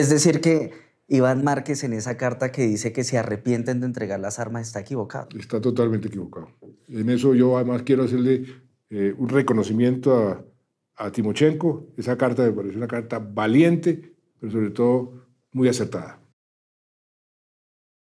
Es decir, que Iván Márquez en esa carta que dice que se arrepienten de entregar las armas está equivocado. Está totalmente equivocado. En eso yo además quiero hacerle eh, un reconocimiento a, Timochenko. Esa carta me parece una carta valiente, pero sobre todo muy acertada.